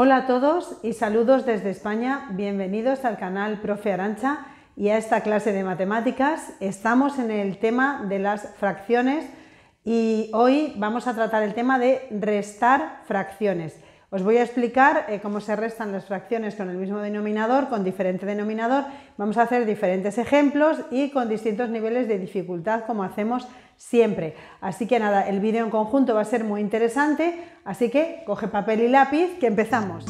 Hola a todos y saludos desde España. Bienvenidos al canal Profe Arancha y a esta clase de matemáticas. Estamos en el tema de las fracciones y hoy vamos a tratar el tema de restar fracciones. Os voy a explicar eh, cómo se restan las fracciones con el mismo denominador, con diferente denominador. Vamos a hacer diferentes ejemplos y con distintos niveles de dificultad, como hacemos siempre. Así que nada, el vídeo en conjunto va a ser muy interesante, así que coge papel y lápiz, que empezamos.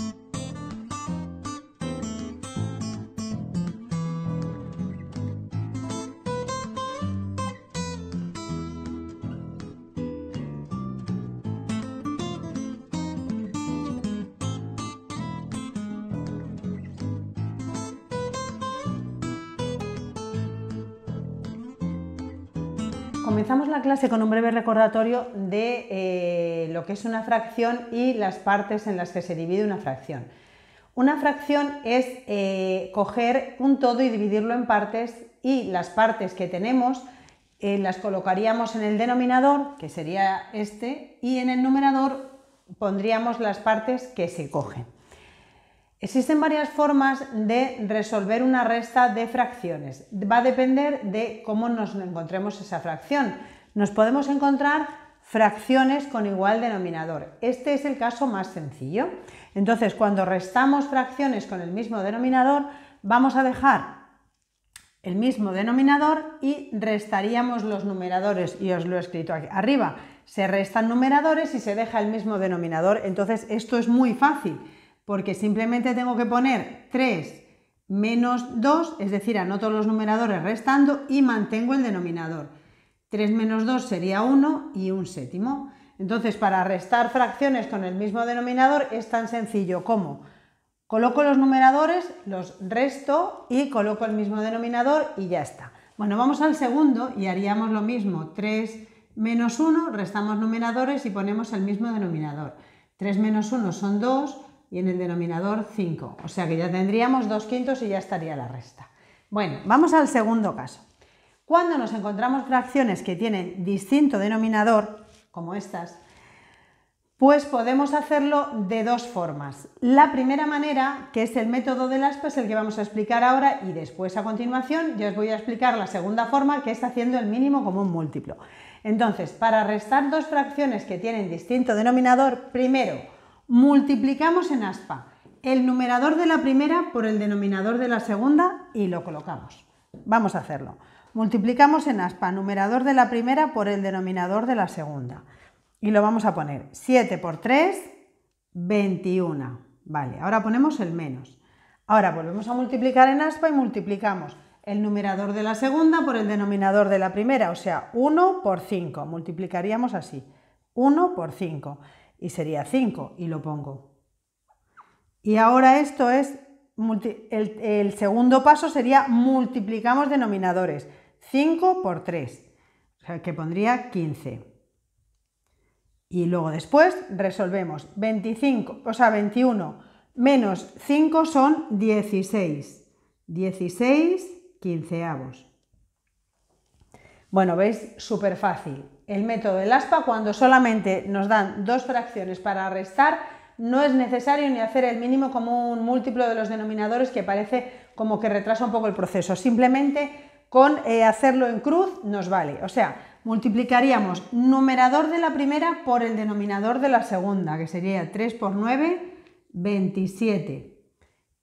Comenzamos la clase con un breve recordatorio de eh, lo que es una fracción y las partes en las que se divide una fracción. Una fracción es eh, coger un todo y dividirlo en partes y las partes que tenemos eh, las colocaríamos en el denominador, que sería este, y en el numerador pondríamos las partes que se cogen. Existen varias formas de resolver una resta de fracciones. Va a depender de cómo nos encontremos esa fracción. Nos podemos encontrar fracciones con igual denominador. Este es el caso más sencillo. Entonces, cuando restamos fracciones con el mismo denominador, vamos a dejar el mismo denominador y restaríamos los numeradores. Y os lo he escrito aquí arriba. Se restan numeradores y se deja el mismo denominador. Entonces, esto es muy fácil porque simplemente tengo que poner 3 menos 2, es decir, anoto los numeradores restando y mantengo el denominador. 3 menos 2 sería 1 y un séptimo. Entonces, para restar fracciones con el mismo denominador es tan sencillo como coloco los numeradores, los resto y coloco el mismo denominador y ya está. Bueno, vamos al segundo y haríamos lo mismo. 3 menos 1, restamos numeradores y ponemos el mismo denominador. 3 menos 1 son 2, y en el denominador 5. O sea que ya tendríamos 2 quintos y ya estaría la resta. Bueno, vamos al segundo caso. Cuando nos encontramos fracciones que tienen distinto denominador, como estas, pues podemos hacerlo de dos formas. La primera manera, que es el método de laspas, el que vamos a explicar ahora y después a continuación yo os voy a explicar la segunda forma, que es haciendo el mínimo común múltiplo. Entonces, para restar dos fracciones que tienen distinto denominador, primero, Multiplicamos en aspa el numerador de la primera por el denominador de la segunda y lo colocamos. Vamos a hacerlo. Multiplicamos en aspa numerador de la primera por el denominador de la segunda. Y lo vamos a poner 7 por 3, 21. Vale, ahora ponemos el menos. Ahora volvemos a multiplicar en aspa y multiplicamos el numerador de la segunda por el denominador de la primera, o sea, 1 por 5. Multiplicaríamos así, 1 por 5 y sería 5 y lo pongo. Y ahora esto es, el, segundo paso sería multiplicamos denominadores, 5 por 3, o sea, que pondría 15. Y luego después resolvemos 25, o sea, 21 menos 5 son 16. 16 quinceavos. Bueno, veis, súper fácil el método del aspa, cuando solamente nos dan dos fracciones para restar, no es necesario ni hacer el mínimo como un múltiplo de los denominadores que parece como que retrasa un poco el proceso. Simplemente con eh, hacerlo en cruz nos vale. O sea, multiplicaríamos numerador de la primera por el denominador de la segunda, que sería 3 por 9, 27.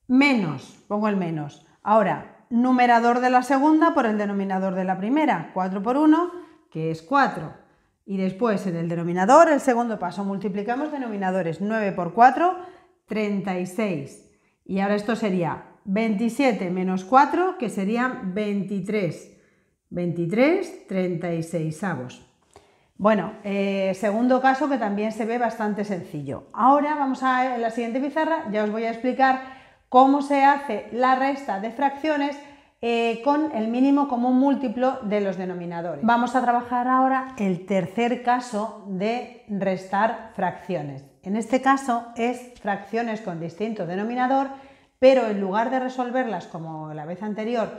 Menos, pongo el menos. Ahora, numerador de la segunda por el denominador de la primera, 4 por 1, que es 4. Y después en el denominador, el segundo paso, multiplicamos denominadores 9 por 4, 36. Y ahora esto sería 27 menos 4, que serían 23. 23, 36 avos. Bueno, eh, segundo caso que también se ve bastante sencillo. Ahora vamos a la siguiente pizarra, ya os voy a explicar cómo se hace la resta de fracciones eh, con el mínimo común múltiplo de los denominadores. Vamos a trabajar ahora el tercer caso de restar fracciones. En este caso es fracciones con distinto denominador, pero en lugar de resolverlas como la vez anterior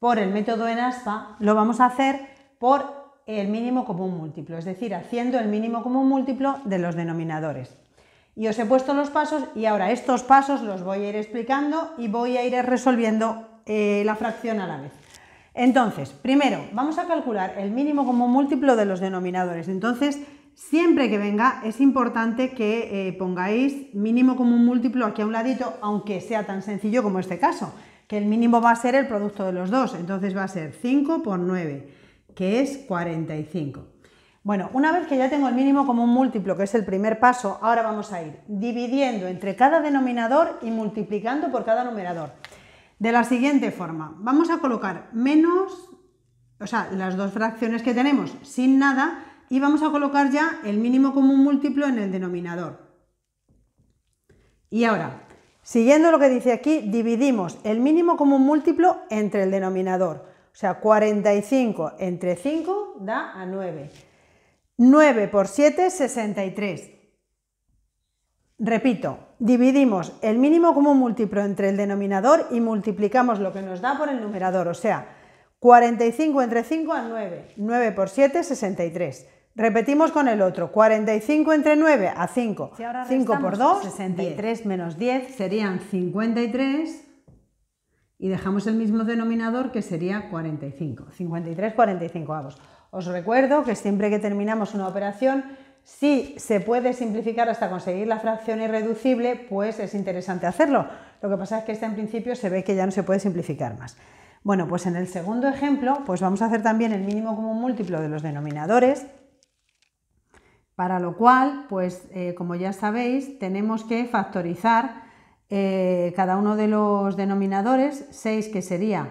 por el método en aspa, lo vamos a hacer por el mínimo común múltiplo, es decir, haciendo el mínimo común múltiplo de los denominadores. Y os he puesto los pasos y ahora estos pasos los voy a ir explicando y voy a ir resolviendo eh, la fracción a la vez. Entonces, primero, vamos a calcular el mínimo común múltiplo de los denominadores. Entonces, siempre que venga, es importante que eh, pongáis mínimo común múltiplo aquí a un ladito, aunque sea tan sencillo como este caso, que el mínimo va a ser el producto de los dos. Entonces va a ser 5 por 9, que es 45. Bueno, una vez que ya tengo el mínimo común múltiplo, que es el primer paso, ahora vamos a ir dividiendo entre cada denominador y multiplicando por cada numerador. De la siguiente forma, vamos a colocar menos, o sea, las dos fracciones que tenemos sin nada y vamos a colocar ya el mínimo común múltiplo en el denominador. Y ahora, siguiendo lo que dice aquí, dividimos el mínimo común múltiplo entre el denominador. O sea, 45 entre 5 da a 9. 9 por 7, 63. Repito, dividimos el mínimo común múltiplo entre el denominador y multiplicamos lo que nos da por el numerador, o sea, 45 entre 5 a 9, 9 por 7, 63. Repetimos con el otro, 45 entre 9 a 5, 5 por 2, 63 menos 10 serían 53 y dejamos el mismo denominador que sería 45, 53, 45 vamos. Os recuerdo que siempre que terminamos una operación si se puede simplificar hasta conseguir la fracción irreducible, pues es interesante hacerlo. Lo que pasa es que este en principio se ve que ya no se puede simplificar más. Bueno, pues en el segundo ejemplo, pues vamos a hacer también el mínimo común múltiplo de los denominadores, para lo cual, pues eh, como ya sabéis, tenemos que factorizar eh, cada uno de los denominadores, 6 que sería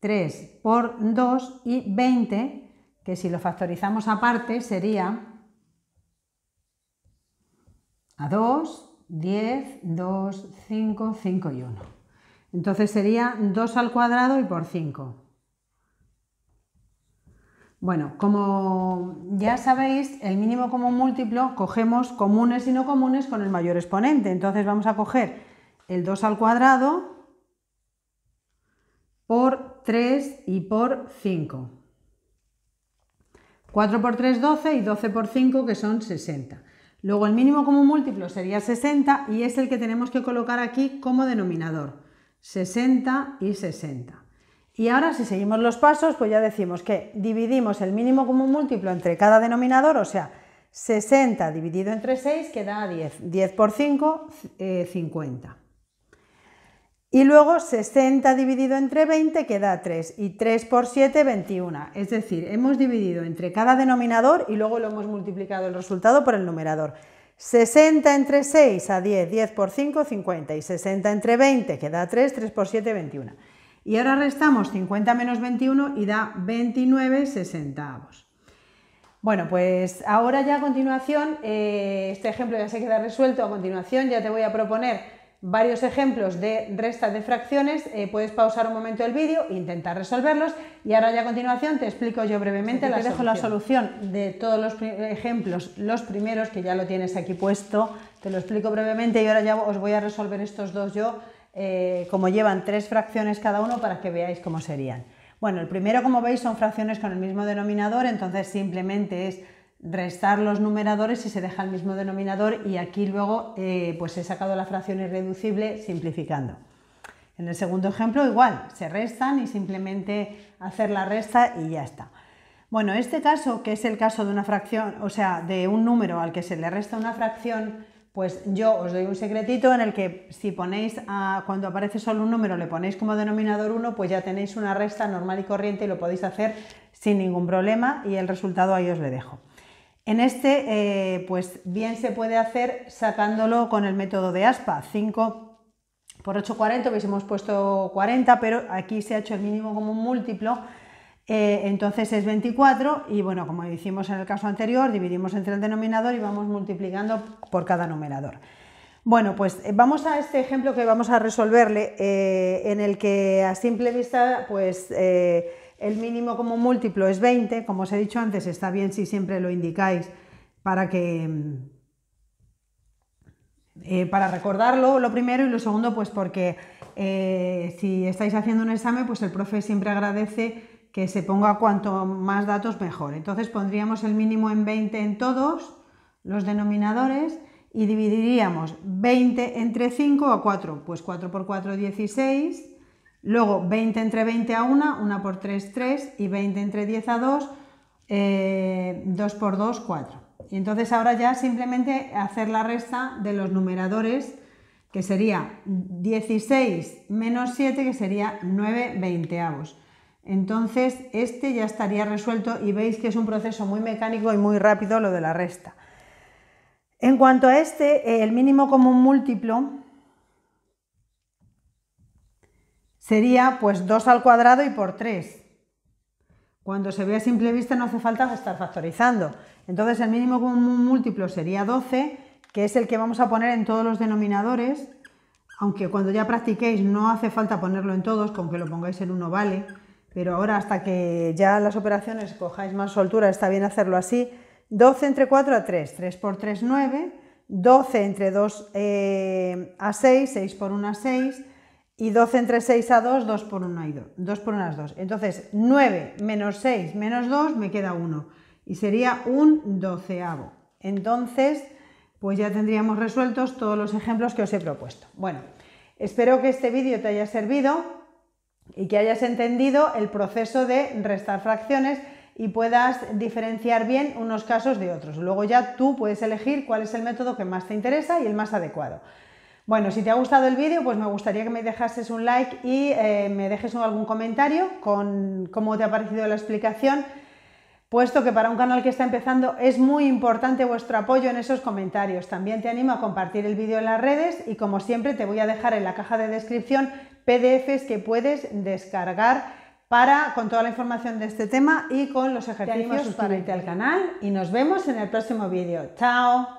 3 por 2 y 20, que si lo factorizamos aparte sería a 2, 10, 2, 5, 5 y 1. Entonces sería 2 al cuadrado y por 5. Bueno, como ya sabéis, el mínimo común múltiplo cogemos comunes y no comunes con el mayor exponente. Entonces vamos a coger el 2 al cuadrado por 3 y por 5. 4 por 3, 12 y 12 por 5, que son 60. Luego el mínimo común múltiplo sería 60 y es el que tenemos que colocar aquí como denominador. 60 y 60. Y ahora si seguimos los pasos, pues ya decimos que dividimos el mínimo común múltiplo entre cada denominador, o sea, 60 dividido entre 6 queda 10. 10 por 5, 50. Eh, y luego 60 dividido entre 20 queda 3 y 3 por 7, 21. Es decir, hemos dividido entre cada denominador y luego lo hemos multiplicado el resultado por el numerador. 60 entre 6 a 10, 10 por 5, 50 y 60 entre 20 queda 3, 3 por 7, 21. Y ahora restamos 50 menos 21 y da 29 sesentavos. Bueno, pues ahora ya a continuación, eh, este ejemplo ya se queda resuelto, a continuación ya te voy a proponer varios ejemplos de restas de fracciones, eh, puedes pausar un momento el vídeo, e intentar resolverlos y ahora ya a continuación te explico yo brevemente, te dejo la solución de todos los ejemplos, los primeros que ya lo tienes aquí puesto, te lo explico brevemente y ahora ya os voy a resolver estos dos yo, eh, como llevan tres fracciones cada uno para que veáis cómo serían. Bueno, el primero como veis son fracciones con el mismo denominador, entonces simplemente es restar los numeradores y se deja el mismo denominador y aquí luego eh, pues he sacado la fracción irreducible simplificando. En el segundo ejemplo igual, se restan y simplemente hacer la resta y ya está. Bueno, este caso, que es el caso de una fracción, o sea, de un número al que se le resta una fracción, pues yo os doy un secretito en el que si ponéis, cuando aparece solo un número, le ponéis como denominador 1, pues ya tenéis una resta normal y corriente y lo podéis hacer sin ningún problema y el resultado ahí os le dejo. En este, eh, pues bien se puede hacer sacándolo con el método de aspa, 5 por 8, 40, hubiésemos puesto 40, pero aquí se ha hecho el mínimo como un múltiplo, eh, entonces es 24 y bueno, como hicimos en el caso anterior, dividimos entre el denominador y vamos multiplicando por cada numerador. Bueno, pues eh, vamos a este ejemplo que vamos a resolverle, en el que a simple vista, pues el mínimo como múltiplo es 20, como os he dicho antes, está bien si siempre lo indicáis para que... Mm, eh, para recordarlo, lo primero, y lo segundo, pues porque eh, si estáis haciendo un examen, pues el profe siempre agradece que se ponga cuanto más datos mejor. Entonces pondríamos el mínimo en 20 en todos los denominadores y dividiríamos 20 entre 5 a 4, pues 4 por 4 16 Luego 20 entre 20 a 1, 1 por 3, 3 y 20 entre 10 a 2, 2 eh, por 2, 4. Y entonces ahora ya simplemente hacer la resta de los numeradores, que sería 16 menos 7, que sería 9 veinteavos. Entonces este ya estaría resuelto y veis que es un proceso muy mecánico y muy rápido lo de la resta. En cuanto a este, el mínimo común múltiplo, sería pues 2 al cuadrado y por 3. Cuando se ve a simple vista no hace falta estar factorizando. Entonces el mínimo común múltiplo sería 12, que es el que vamos a poner en todos los denominadores, aunque cuando ya practiquéis no hace falta ponerlo en todos, con que lo pongáis en uno vale, pero ahora hasta que ya las operaciones cojáis más soltura está bien hacerlo así. 12 entre 4 a 3, 3 por 3 9, 12 entre 2 eh, a 6, 6 por 1 a 6, y 12 entre 6 a 2, 2 por 1 2. 2 por 1 es 2. Entonces, 9 menos 6 menos 2 me queda 1. Y sería un doceavo. Entonces, pues ya tendríamos resueltos todos los ejemplos que os he propuesto. Bueno, espero que este vídeo te haya servido y que hayas entendido el proceso de restar fracciones y puedas diferenciar bien unos casos de otros. Luego ya tú puedes elegir cuál es el método que más te interesa y el más adecuado. Bueno, si te ha gustado el vídeo, pues me gustaría que me dejases un like y eh, me dejes algún comentario con cómo te ha parecido la explicación, puesto que para un canal que está empezando es muy importante vuestro apoyo en esos comentarios. También te animo a compartir el vídeo en las redes y como siempre te voy a dejar en la caja de descripción PDFs que puedes descargar con toda la información de este tema y con los ejercicios para irte al canal y nos vemos en el próximo vídeo. Chao.